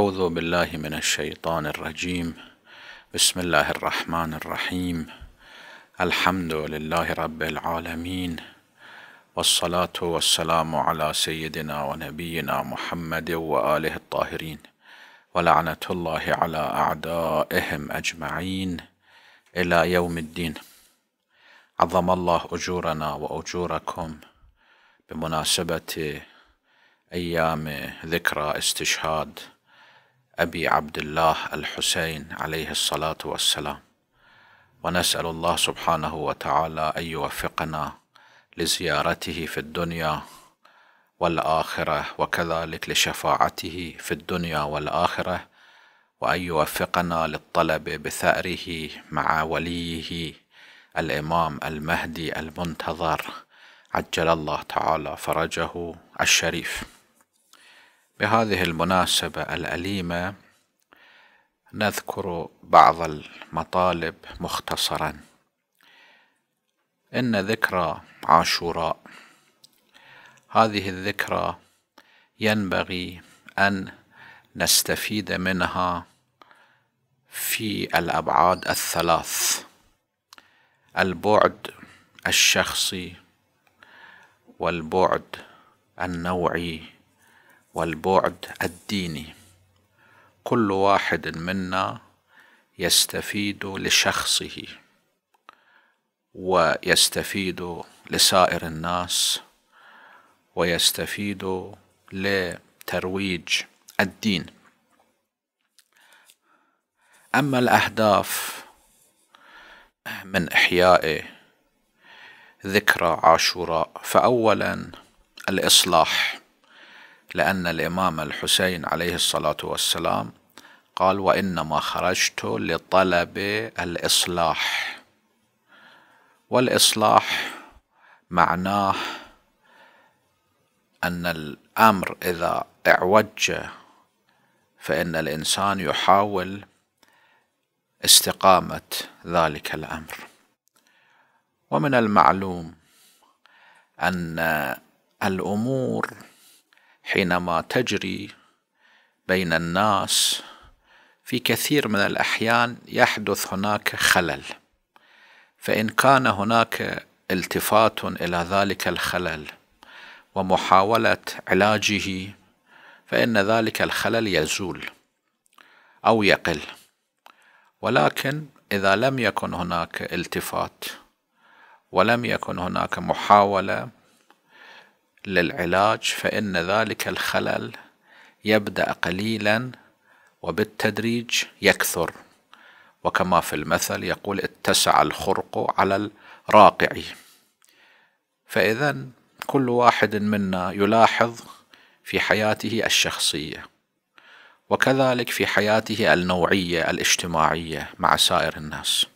أعوذ بالله من الشيطان الرجيم بسم الله الرحمن الرحيم الحمد لله رب العالمين والصلاة والسلام على سيدنا ونبينا محمد وآله الطاهرين ولعنة الله على أعدائهم أجمعين إلى يوم الدين عظم الله أجورنا وأجوركم بمناسبة أيام ذكرى استشهاد أبي عبد الله الحسين عليه الصلاة والسلام ونسأل الله سبحانه وتعالى أن يوفقنا لزيارته في الدنيا والآخرة وكذلك لشفاعته في الدنيا والآخرة وأن يوفقنا للطلب بثأره مع وليه الإمام المهدي المنتظر عجل الله تعالى فرجه الشريف بهذه المناسبة الأليمة نذكر بعض المطالب مختصرا إن ذكرى عاشوراء هذه الذكرى ينبغي أن نستفيد منها في الأبعاد الثلاث البعد الشخصي والبعد النوعي والبعد الديني كل واحد منا يستفيد لشخصه ويستفيد لسائر الناس ويستفيد لترويج الدين اما الاهداف من احياء ذكرى عاشوراء فاولا الاصلاح لأن الإمام الحسين عليه الصلاة والسلام قال وإنما خرجت لطلب الإصلاح والإصلاح معناه أن الأمر إذا اعوج فإن الإنسان يحاول استقامة ذلك الأمر ومن المعلوم أن الأمور حينما تجري بين الناس في كثير من الأحيان يحدث هناك خلل فإن كان هناك التفات إلى ذلك الخلل ومحاولة علاجه فإن ذلك الخلل يزول أو يقل ولكن إذا لم يكن هناك التفات ولم يكن هناك محاولة للعلاج فإن ذلك الخلل يبدأ قليلا وبالتدريج يكثر وكما في المثل يقول اتسع الخرق على الراقع فإذا كل واحد منا يلاحظ في حياته الشخصية وكذلك في حياته النوعية الاجتماعية مع سائر الناس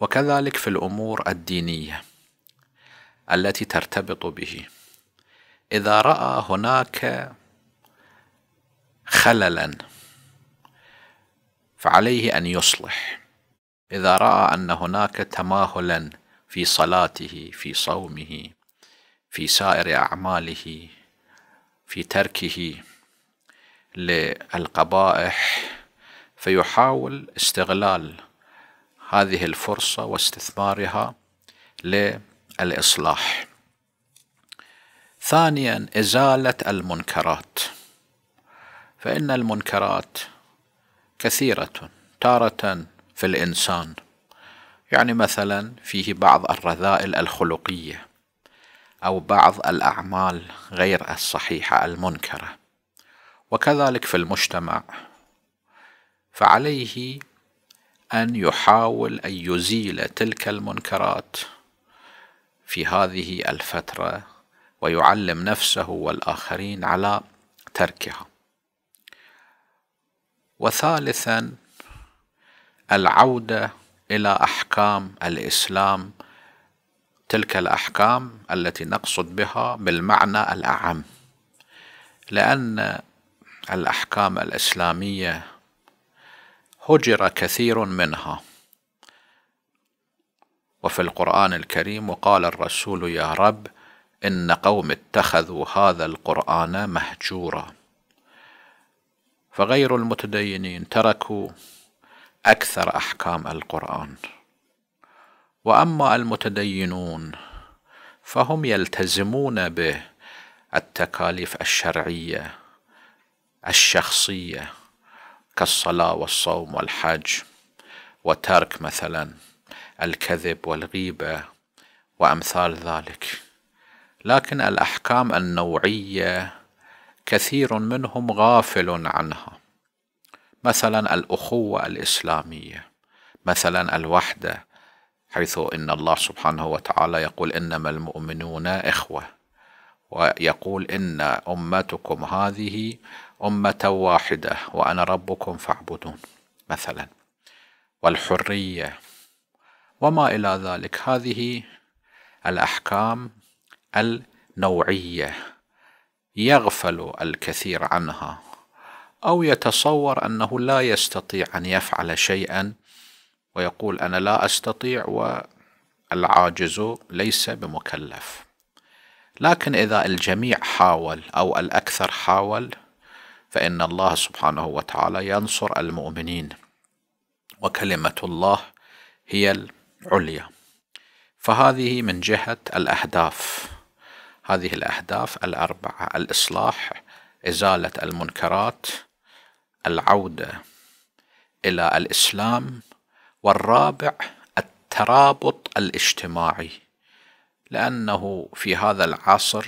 وكذلك في الأمور الدينية التي ترتبط به إذا رأى هناك خللا فعليه أن يصلح إذا رأى أن هناك تماهلا في صلاته في صومه في سائر أعماله في تركه للقبائح فيحاول استغلال هذه الفرصة واستثمارها للإصلاح ثانيا إزالة المنكرات فإن المنكرات كثيرة تارة في الإنسان يعني مثلا فيه بعض الرذائل الخلقية أو بعض الأعمال غير الصحيحة المنكرة وكذلك في المجتمع فعليه أن يحاول أن يزيل تلك المنكرات في هذه الفترة ويعلم نفسه والآخرين على تركها وثالثا العودة إلى أحكام الإسلام تلك الأحكام التي نقصد بها بالمعنى الأعم لأن الأحكام الإسلامية هجر كثير منها وفي القرآن الكريم وقال الرسول يا رب إن قوم اتخذوا هذا القرآن مهجورا فغير المتدينين تركوا أكثر أحكام القرآن وأما المتدينون فهم يلتزمون به التكاليف الشرعية الشخصية كالصلاة والصوم والحج وترك مثلا الكذب والغيبة وأمثال ذلك لكن الأحكام النوعية كثير منهم غافل عنها مثلا الأخوة الإسلامية مثلا الوحدة حيث إن الله سبحانه وتعالى يقول إنما المؤمنون إخوة ويقول إن أمتكم هذه أمة واحدة وأنا ربكم فاعبدون مثلا والحرية وما إلى ذلك هذه الأحكام النوعيه يغفل الكثير عنها او يتصور انه لا يستطيع ان يفعل شيئا ويقول انا لا استطيع والعاجز ليس بمكلف لكن اذا الجميع حاول او الاكثر حاول فان الله سبحانه وتعالى ينصر المؤمنين وكلمه الله هي العليا فهذه من جهه الاهداف هذه الأهداف الأربعة الإصلاح إزالة المنكرات العودة إلى الإسلام والرابع الترابط الاجتماعي لأنه في هذا العصر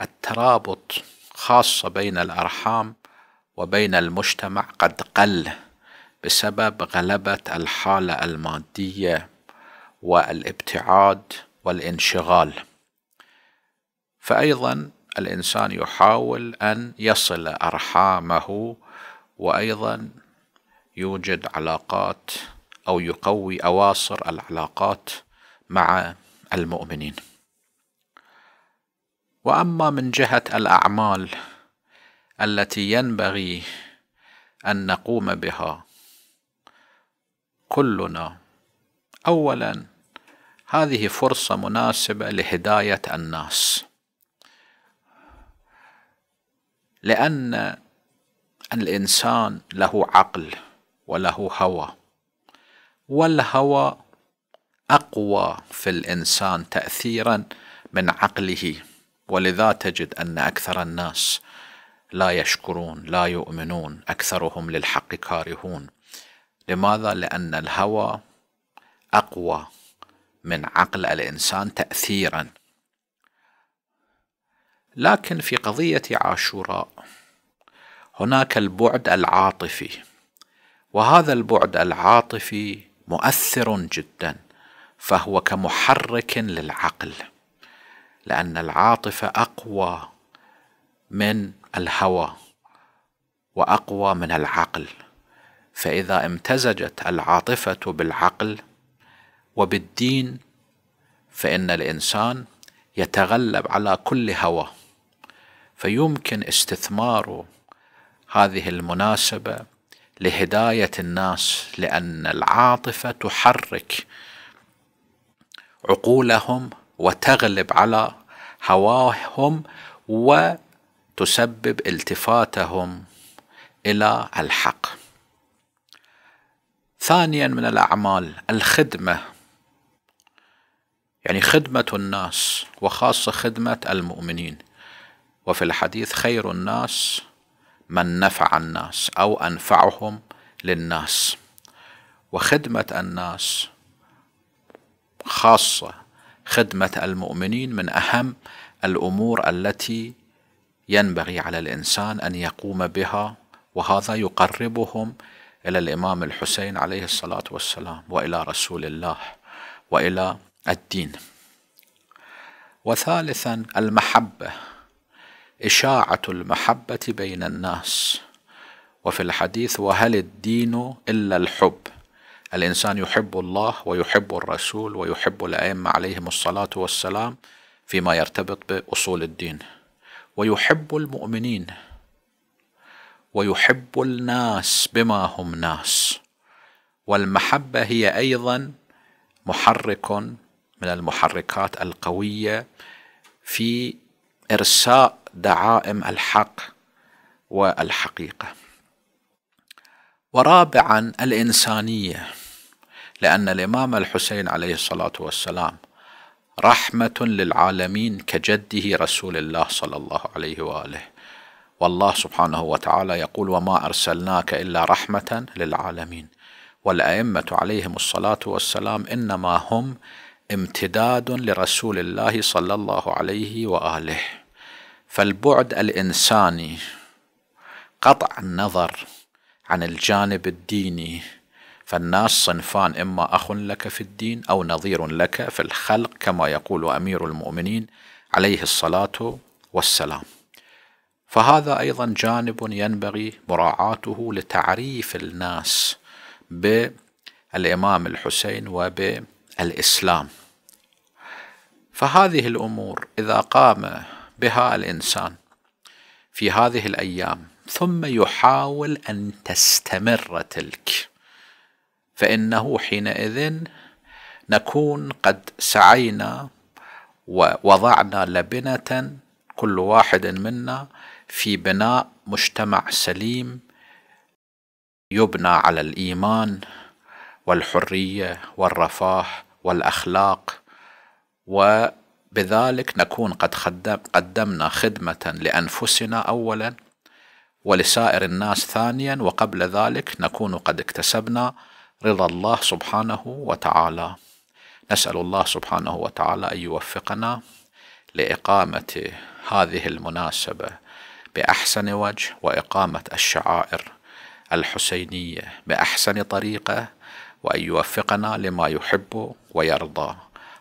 الترابط خاصة بين الأرحام وبين المجتمع قد قل بسبب غلبة الحالة المادية والابتعاد والانشغال فأيضا الإنسان يحاول أن يصل أرحامه وأيضا يوجد علاقات أو يقوي أواصر العلاقات مع المؤمنين واما من جهه الاعمال التي ينبغي ان نقوم بها كلنا اولا هذه فرصه مناسبه لهدايه الناس لأن الإنسان له عقل وله هوى والهوى أقوى في الإنسان تأثيرا من عقله ولذا تجد أن أكثر الناس لا يشكرون لا يؤمنون أكثرهم للحق كارهون لماذا؟ لأن الهوى أقوى من عقل الإنسان تأثيرا لكن في قضية عاشوراء هناك البعد العاطفي وهذا البعد العاطفي مؤثر جدا فهو كمحرك للعقل لأن العاطفة أقوى من الهوى وأقوى من العقل فإذا امتزجت العاطفة بالعقل وبالدين فإن الإنسان يتغلب على كل هوى فيمكن استثمار هذه المناسبه لهدايه الناس لان العاطفه تحرك عقولهم وتغلب على هواهم وتسبب التفاتهم الى الحق ثانيا من الاعمال الخدمه يعني خدمه الناس وخاصه خدمه المؤمنين وفي الحديث خير الناس من نفع الناس أو أنفعهم للناس وخدمة الناس خاصة خدمة المؤمنين من أهم الأمور التي ينبغي على الإنسان أن يقوم بها وهذا يقربهم إلى الإمام الحسين عليه الصلاة والسلام وإلى رسول الله وإلى الدين وثالثا المحبة إشاعة المحبة بين الناس وفي الحديث وهل الدين إلا الحب الإنسان يحب الله ويحب الرسول ويحب الأئمة عليهم الصلاة والسلام فيما يرتبط بأصول الدين ويحب المؤمنين ويحب الناس بما هم ناس والمحبة هي أيضا محرك من المحركات القوية في إرساء دعائم الحق والحقيقه ورابعا الانسانيه لان الامام الحسين عليه الصلاه والسلام رحمه للعالمين كجده رسول الله صلى الله عليه واله والله سبحانه وتعالى يقول وما ارسلناك الا رحمه للعالمين والائمه عليهم الصلاه والسلام انما هم امتداد لرسول الله صلى الله عليه واله فالبعد الانساني قطع النظر عن الجانب الديني فالناس صنفان اما اخ لك في الدين او نظير لك في الخلق كما يقول امير المؤمنين عليه الصلاه والسلام فهذا ايضا جانب ينبغي مراعاته لتعريف الناس بالامام الحسين وبالاسلام فهذه الامور اذا قام بها الانسان في هذه الايام ثم يحاول ان تستمر تلك فانه حينئذ نكون قد سعينا ووضعنا لبنه كل واحد منا في بناء مجتمع سليم يبنى على الايمان والحريه والرفاه والاخلاق و بذلك نكون قد قدمنا خدمة لأنفسنا أولا ولسائر الناس ثانيا وقبل ذلك نكون قد اكتسبنا رضا الله سبحانه وتعالى نسأل الله سبحانه وتعالى أن يوفقنا لإقامة هذه المناسبة بأحسن وجه وإقامة الشعائر الحسينية بأحسن طريقة وأن يوفقنا لما يحب ويرضى